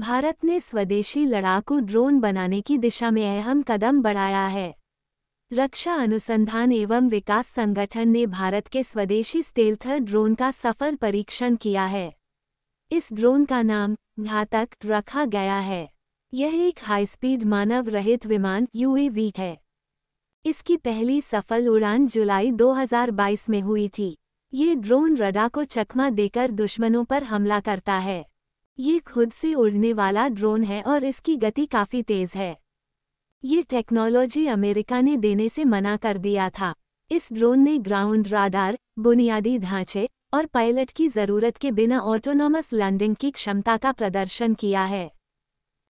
भारत ने स्वदेशी लड़ाकू ड्रोन बनाने की दिशा में अहम कदम बढ़ाया है रक्षा अनुसंधान एवं विकास संगठन ने भारत के स्वदेशी स्टेल्थर ड्रोन का सफल परीक्षण किया है इस ड्रोन का नाम घातक रखा गया है यह एक हाई स्पीड मानव रहित विमान यूएवी है इसकी पहली सफल उड़ान जुलाई 2022 में हुई थी ये ड्रोन रडा को चकमा देकर दुश्मनों पर हमला करता है ये खुद से उड़ने वाला ड्रोन है और इसकी गति काफ़ी तेज़ है ये टेक्नोलॉजी अमेरिका ने देने से मना कर दिया था इस ड्रोन ने ग्राउंड राडार बुनियादी ढांचे और पायलट की ज़रूरत के बिना ऑटोनॉमस लैंडिंग की क्षमता का प्रदर्शन किया है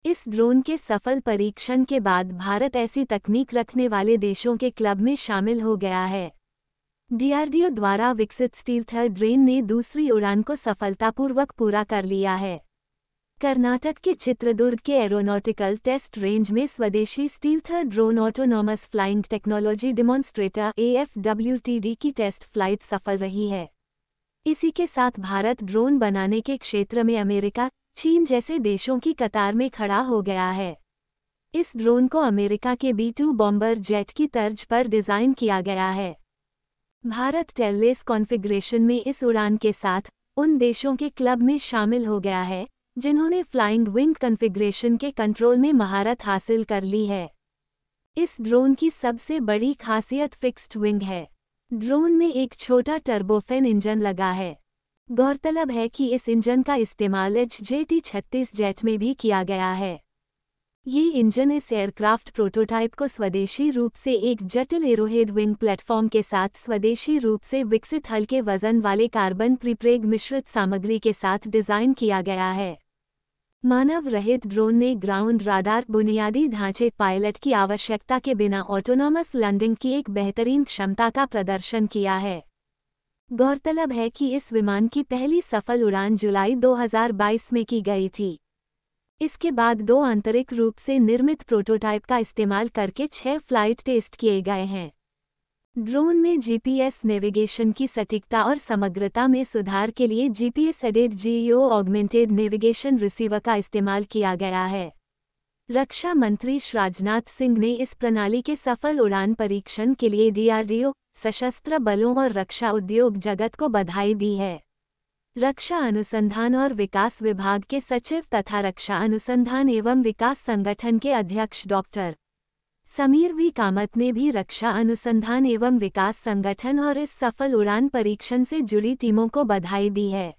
इस ड्रोन के सफल परीक्षण के बाद भारत ऐसी तकनीक रखने वाले देशों के क्लब में शामिल हो गया है डीआरडीओ द्वारा विकसित स्टील थर्ड ड्रेन ने दूसरी उड़ान को सफलतापूर्वक पूरा कर लिया है कर्नाटक के चित्रदुर्ग के एरोनॉटिकल टेस्ट रेंज में स्वदेशी stealth drone autonomous flying technology demonstrator AFWTD की टेस्ट फ्लाइट सफल रही है इसी के साथ भारत ड्रोन बनाने के क्षेत्र में अमेरिका चीन जैसे देशों की कतार में खड़ा हो गया है इस ड्रोन को अमेरिका के बी टू बॉम्बर जेट की तर्ज पर डिज़ाइन किया गया है भारत टेललेस कॉन्फ़िगरेशन में इस उड़ान के साथ उन देशों के क्लब में शामिल हो गया है जिन्होंने फ्लाइंग विंग कन्फिग्रेशन के कंट्रोल में महारत हासिल कर ली है इस ड्रोन की सबसे बड़ी खासियत फिक्स्ड विंग है ड्रोन में एक छोटा टर्बोफेन इंजन लगा है गौरतलब है कि इस इंजन का इस्तेमाल एच जे छत्तीस जेट में भी किया गया है ये इंजन इस एयरक्राफ्ट प्रोटोटाइप को स्वदेशी रूप से एक जटिल एरोहेड विंग प्लेटफॉर्म के साथ स्वदेशी रूप से विकसित हल्के वजन वाले कार्बन प्रिप्रेग मिश्रित सामग्री के साथ डिज़ाइन किया गया है मानव रहित ड्रोन ने ग्राउंड राडार बुनियादी ढांचे पायलट की आवश्यकता के बिना ऑटोनॉमस लैंडिंग की एक बेहतरीन क्षमता का प्रदर्शन किया है गौरतलब है कि इस विमान की पहली सफल उड़ान जुलाई 2022 में की गई थी इसके बाद दो आंतरिक रूप से निर्मित प्रोटोटाइप का इस्तेमाल करके छह फ्लाइट टेस्ट किए गए हैं ड्रोन में जीपीएस नेविगेशन की सटीकता और समग्रता में सुधार के लिए GPS aided GEO augmented navigation receiver का इस्तेमाल किया गया है रक्षा मंत्री राजनाथ सिंह ने इस प्रणाली के सफल उड़ान परीक्षण के लिए डीआरडीओ सशस्त्र बलों और रक्षा उद्योग जगत को बधाई दी है रक्षा अनुसंधान और विकास विभाग के सचिव तथा रक्षा अनुसंधान एवं विकास संगठन के अध्यक्ष डॉक्टर समीर वी कामत ने भी रक्षा अनुसंधान एवं विकास संगठन और इस सफल उड़ान परीक्षण से जुड़ी टीमों को बधाई दी है